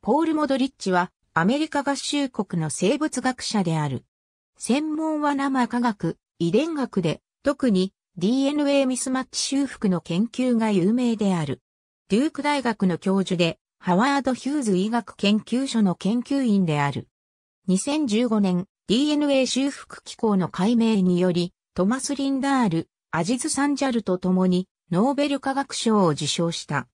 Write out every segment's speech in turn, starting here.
ポール・モドリッチはアメリカ合衆国の生物学者である。専門は生科学、遺伝学で、特に DNA ミスマッチ修復の研究が有名である。デューク大学の教授で、ハワード・ヒューズ医学研究所の研究員である。2015年、DNA 修復機構の解明により、トマス・リンダール、アジズ・サンジャルと共に、ノーベル化学賞を受賞した。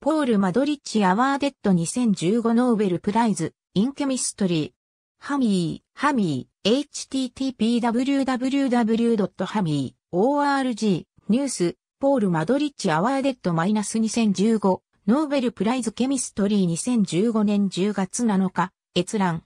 ポール・マドリッチ・アワーデッド2015ノーベルプライズ、インケミストリー。ハミー、ハミー、http://www.hami.org、ニュース、ポール・マドリッチ・アワーデッド -2015、ノーベルプライズ・ケミストリー2015年10月7日、閲覧。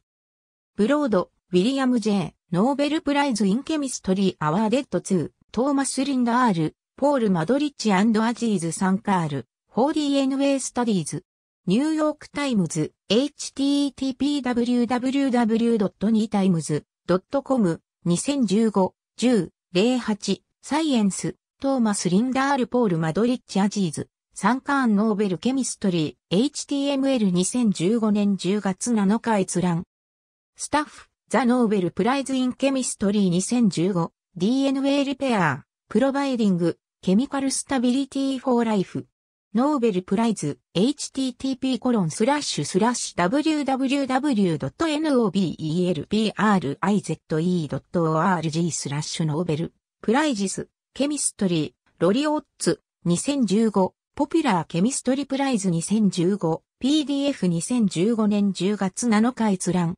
ブロード、ウィリアム・ジェー、ノーベルプライズ・インケミストリー・アワーデッド2、トーマス・リンダール、ポール・マドリッチ・アジーズ・サンカール。4DNA スタディーズ。ニューヨークタイムズ、http://www.newtimes.com、2015、10、08、サイエンス、トーマス・リンダール・ポール・マドリッチ・アジーズ、サンン・ノーベル・ケミストリー、HTML2015 年10月7日閲覧。スタッフ、ザ・ノーベル・プライズ・イン・ケミストリー2015、DNA リペア、プロバイディング、ケミカル・スタビリティ・フォー・ライフ。ノーベルプライズ http://www.nobelprize.org スラッシュノーベルプライジスケミストリーロリオッツ2015ポピュラーケミストリプライズ 2015PDF2015 年10月7日閲覧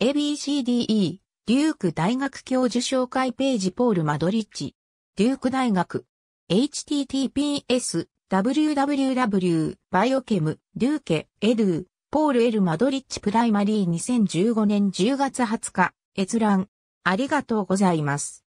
ABCDE デューク大学教授紹介ページポール・マドリッチデューク大学 https www, バイオケム、デューケ、エドゥ、ポール・エル・マドリッチ・プライマリー2015年10月20日、閲覧。ありがとうございます。